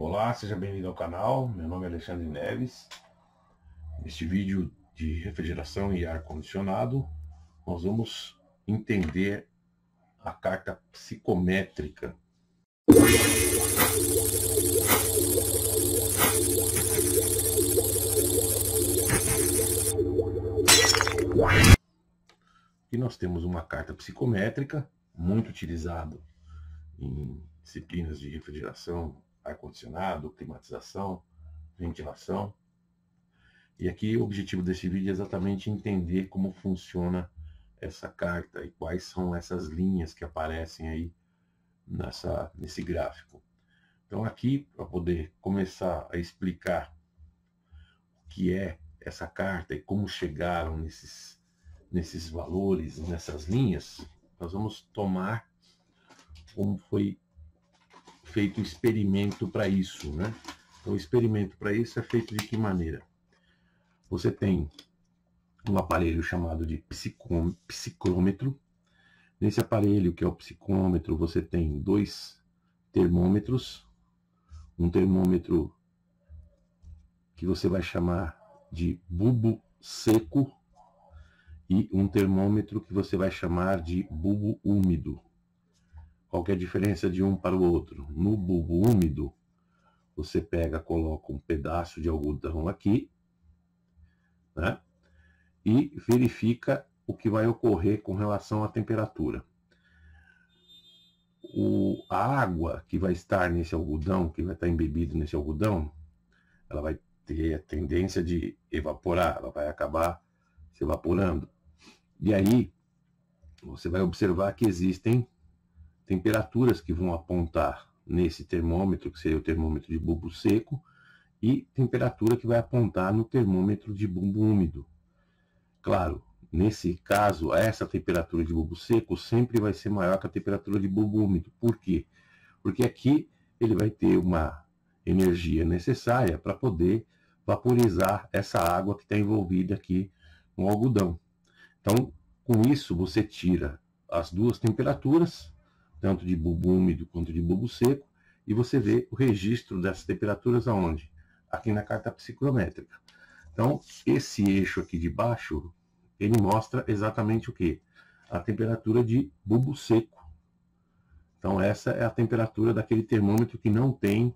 Olá, seja bem-vindo ao canal. Meu nome é Alexandre Neves. Neste vídeo de refrigeração e ar-condicionado, nós vamos entender a carta psicométrica. E nós temos uma carta psicométrica muito utilizada em disciplinas de refrigeração ar-condicionado, climatização, ventilação. E aqui o objetivo desse vídeo é exatamente entender como funciona essa carta e quais são essas linhas que aparecem aí nessa, nesse gráfico. Então aqui, para poder começar a explicar o que é essa carta e como chegaram nesses, nesses valores, nessas linhas, nós vamos tomar como foi feito experimento para isso, né? Então, experimento para isso é feito de que maneira? Você tem um aparelho chamado de psicômetro. Nesse aparelho, que é o psicômetro, você tem dois termômetros. Um termômetro que você vai chamar de bulbo seco e um termômetro que você vai chamar de bulbo úmido. Qual é a diferença de um para o outro? No bulbo úmido, você pega, coloca um pedaço de algodão aqui, né? E verifica o que vai ocorrer com relação à temperatura. O, a água que vai estar nesse algodão, que vai estar embebido nesse algodão, ela vai ter a tendência de evaporar, ela vai acabar se evaporando. E aí, você vai observar que existem temperaturas que vão apontar nesse termômetro, que seria o termômetro de bulbo seco, e temperatura que vai apontar no termômetro de bulbo úmido. Claro, nesse caso, essa temperatura de bulbo seco sempre vai ser maior que a temperatura de bulbo úmido. Por quê? Porque aqui ele vai ter uma energia necessária para poder vaporizar essa água que está envolvida aqui no algodão. Então, com isso, você tira as duas temperaturas tanto de bulbo úmido quanto de bulbo seco, e você vê o registro dessas temperaturas aonde? Aqui na carta psicrométrica Então, esse eixo aqui de baixo, ele mostra exatamente o que? A temperatura de bulbo seco. Então, essa é a temperatura daquele termômetro que não tem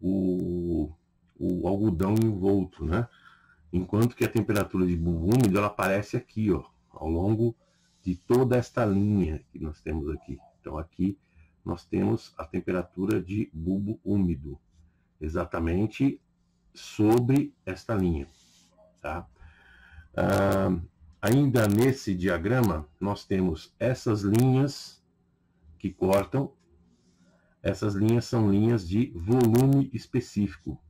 o, o algodão envolto, né? Enquanto que a temperatura de bulbo úmido, ela aparece aqui, ó, ao longo de toda esta linha que nós temos aqui. Então aqui nós temos a temperatura de bulbo úmido, exatamente sobre esta linha. Tá? Ah, ainda nesse diagrama, nós temos essas linhas que cortam. Essas linhas são linhas de volume específico.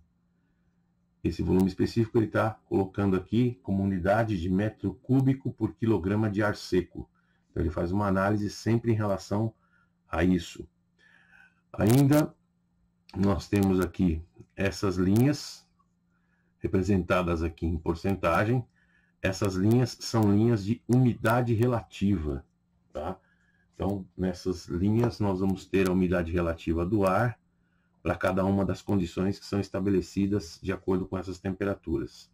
Esse volume específico ele está colocando aqui como unidade de metro cúbico por quilograma de ar seco. Então ele faz uma análise sempre em relação a isso. Ainda nós temos aqui essas linhas representadas aqui em porcentagem. Essas linhas são linhas de umidade relativa, tá? Então, nessas linhas nós vamos ter a umidade relativa do ar para cada uma das condições que são estabelecidas de acordo com essas temperaturas.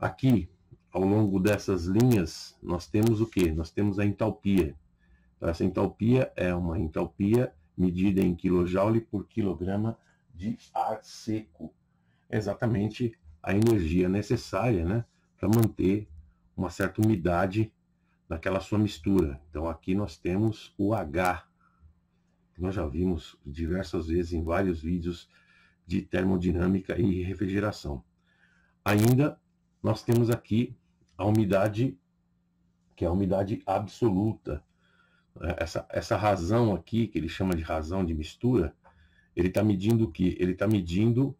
Aqui, ao longo dessas linhas, nós temos o que? Nós temos a entalpia. Essa entalpia é uma entalpia medida em kilojoule por quilograma de ar seco. exatamente a energia necessária né, para manter uma certa umidade naquela sua mistura. Então aqui nós temos o H, que nós já vimos diversas vezes em vários vídeos de termodinâmica e refrigeração. Ainda nós temos aqui a umidade, que é a umidade absoluta essa, essa razão aqui, que ele chama de razão de mistura, ele está medindo o quê? Ele está medindo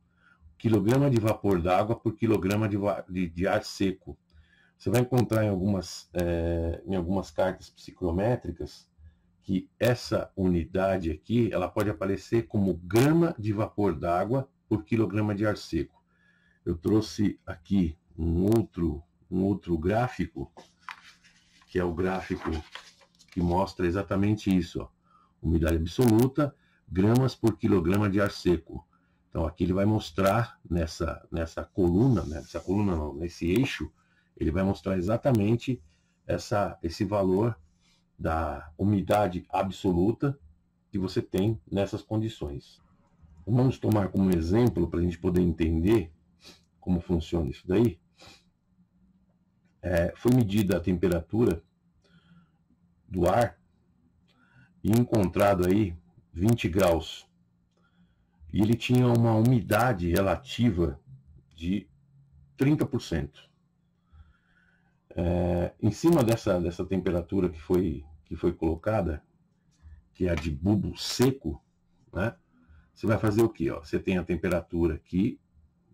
quilograma de vapor d'água por quilograma de, de, de, ar seco. Você vai encontrar em algumas, é, em algumas cartas psicométricas que essa unidade aqui, ela pode aparecer como grama de vapor d'água por quilograma de ar seco. Eu trouxe aqui um outro, um outro gráfico, que é o gráfico que mostra exatamente isso. Ó. Umidade absoluta, gramas por quilograma de ar seco. Então aqui ele vai mostrar nessa, nessa coluna, né, nessa coluna não, nesse eixo, ele vai mostrar exatamente essa, esse valor da umidade absoluta que você tem nessas condições. Vamos tomar como exemplo para a gente poder entender como funciona isso daí. É, foi medida a temperatura do ar e encontrado aí 20 graus. E ele tinha uma umidade relativa de 30%. É, em cima dessa, dessa temperatura que foi, que foi colocada, que é a de bulbo seco, né? Você vai fazer o que? Ó? Você tem a temperatura aqui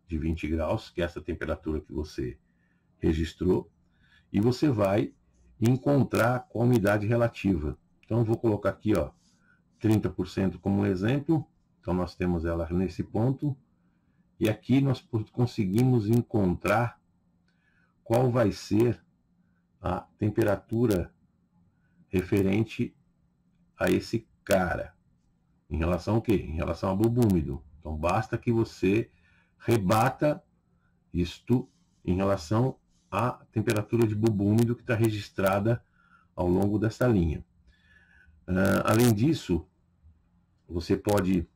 de 20 graus, que é essa temperatura que você registrou, e você vai encontrar a umidade relativa. Então, vou colocar aqui, ó, 30% como exemplo. Então, nós temos ela nesse ponto. E aqui nós conseguimos encontrar qual vai ser a temperatura referente a esse cara. Em relação ao quê? Em relação ao úmido. Então, basta que você rebata isto em relação a temperatura de bulbo úmido que está registrada ao longo dessa linha. Uh, além disso, você pode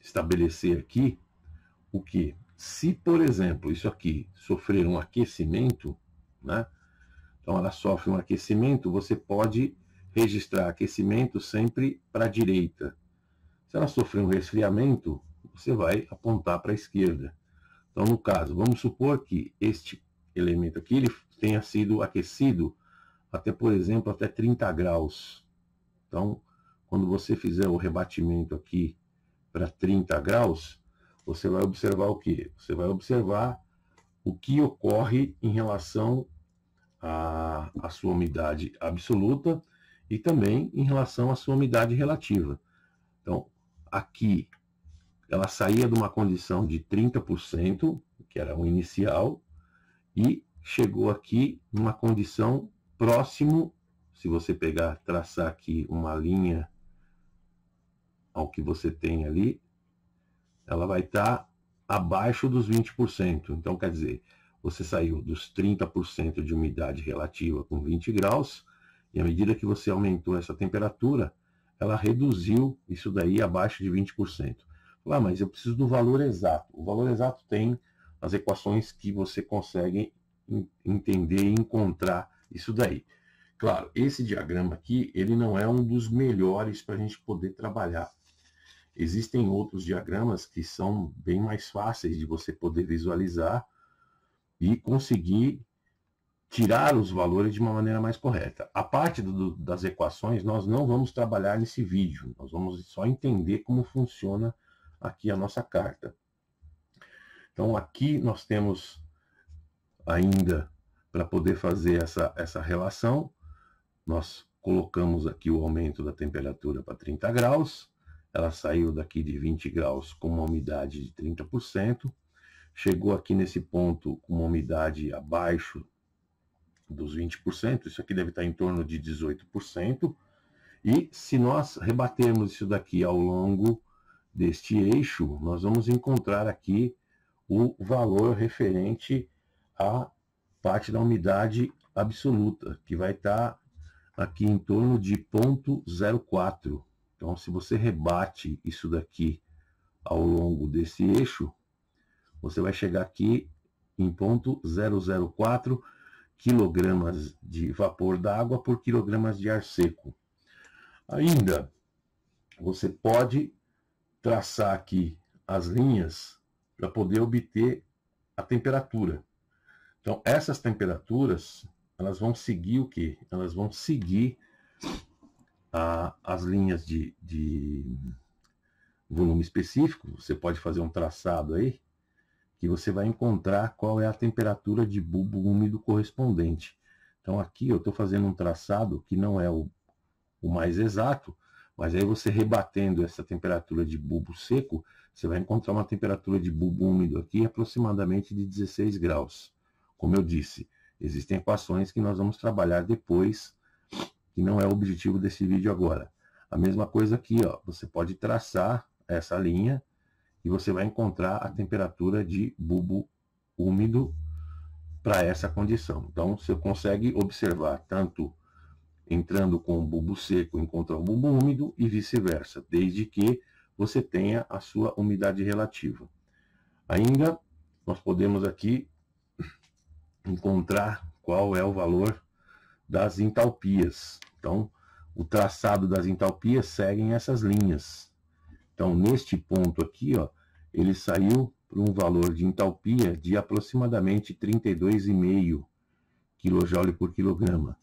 estabelecer aqui o que, se por exemplo, isso aqui sofrer um aquecimento, né? Então ela sofre um aquecimento, você pode registrar aquecimento sempre para a direita. Se ela sofrer um resfriamento, você vai apontar para a esquerda. Então, no caso, vamos supor que este elemento aqui ele tenha sido aquecido até, por exemplo, até 30 graus. Então, quando você fizer o rebatimento aqui para 30 graus, você vai observar o que? Você vai observar o que ocorre em relação à, à sua umidade absoluta e também em relação à sua umidade relativa. Então, aqui ela saía de uma condição de 30%, que era o inicial, e chegou aqui numa condição próximo, se você pegar, traçar aqui uma linha ao que você tem ali, ela vai estar tá abaixo dos 20%. Então, quer dizer, você saiu dos 30% de umidade relativa com 20 graus, e à medida que você aumentou essa temperatura, ela reduziu isso daí abaixo de 20%. Ah, mas eu preciso do valor exato. O valor exato tem as equações que você consegue entender e encontrar isso daí. Claro, esse diagrama aqui, ele não é um dos melhores para a gente poder trabalhar. Existem outros diagramas que são bem mais fáceis de você poder visualizar e conseguir tirar os valores de uma maneira mais correta. A parte do, das equações nós não vamos trabalhar nesse vídeo, nós vamos só entender como funciona aqui a nossa carta. Então aqui nós temos ainda para poder fazer essa, essa relação, nós colocamos aqui o aumento da temperatura para 30 graus, ela saiu daqui de 20 graus com uma umidade de 30%, chegou aqui nesse ponto com uma umidade abaixo dos 20%, isso aqui deve estar em torno de 18%, e se nós rebatermos isso daqui ao longo deste eixo, nós vamos encontrar aqui o valor referente à parte da umidade absoluta, que vai estar tá aqui em torno de 0,04. Então, se você rebate isso daqui ao longo desse eixo, você vai chegar aqui em ponto 004 quilogramas de vapor d'água por quilogramas de ar seco. Ainda, você pode traçar aqui as linhas para poder obter a temperatura. Então, essas temperaturas, elas vão seguir o quê? Elas vão seguir a, as linhas de, de volume específico. Você pode fazer um traçado aí, que você vai encontrar qual é a temperatura de bulbo úmido correspondente. Então, aqui eu estou fazendo um traçado que não é o, o mais exato, mas aí você rebatendo essa temperatura de bulbo seco, você vai encontrar uma temperatura de bulbo úmido aqui aproximadamente de 16 graus. Como eu disse, existem equações que nós vamos trabalhar depois, que não é o objetivo desse vídeo agora. A mesma coisa aqui, ó, você pode traçar essa linha e você vai encontrar a temperatura de bulbo úmido para essa condição. Então, você consegue observar tanto entrando com o bulbo seco encontrar o bulbo úmido e vice-versa, desde que você tenha a sua umidade relativa. Ainda, nós podemos aqui encontrar qual é o valor das entalpias. Então, o traçado das entalpias seguem essas linhas. Então, neste ponto aqui, ó, ele saiu por um valor de entalpia de aproximadamente 32,5 kJ por quilograma.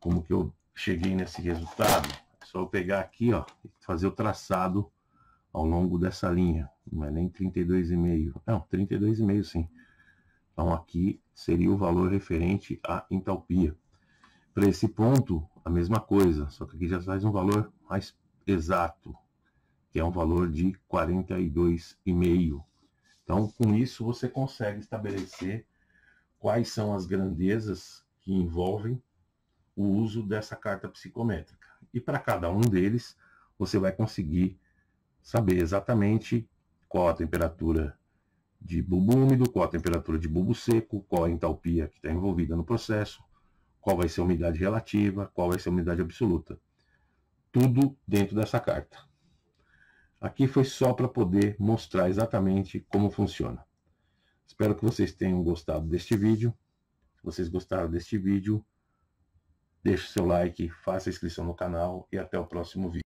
Como que eu cheguei nesse resultado, é só eu pegar aqui, ó, e fazer o traçado ao longo dessa linha. Não é nem 32,5. Não, 32,5 sim. Então aqui seria o valor referente à entalpia. Para esse ponto, a mesma coisa, só que aqui já faz um valor mais exato, que é um valor de 42,5. Então, com isso, você consegue estabelecer quais são as grandezas que envolvem o uso dessa carta psicométrica. E para cada um deles, você vai conseguir saber exatamente qual a temperatura de bulbo úmido, qual a temperatura de bulbo seco, qual a entalpia que está envolvida no processo, qual vai ser a umidade relativa, qual vai ser a umidade absoluta. Tudo dentro dessa carta. Aqui foi só para poder mostrar exatamente como funciona. Espero que vocês tenham gostado deste vídeo. Se vocês gostaram deste vídeo, Deixe seu like, faça a inscrição no canal e até o próximo vídeo.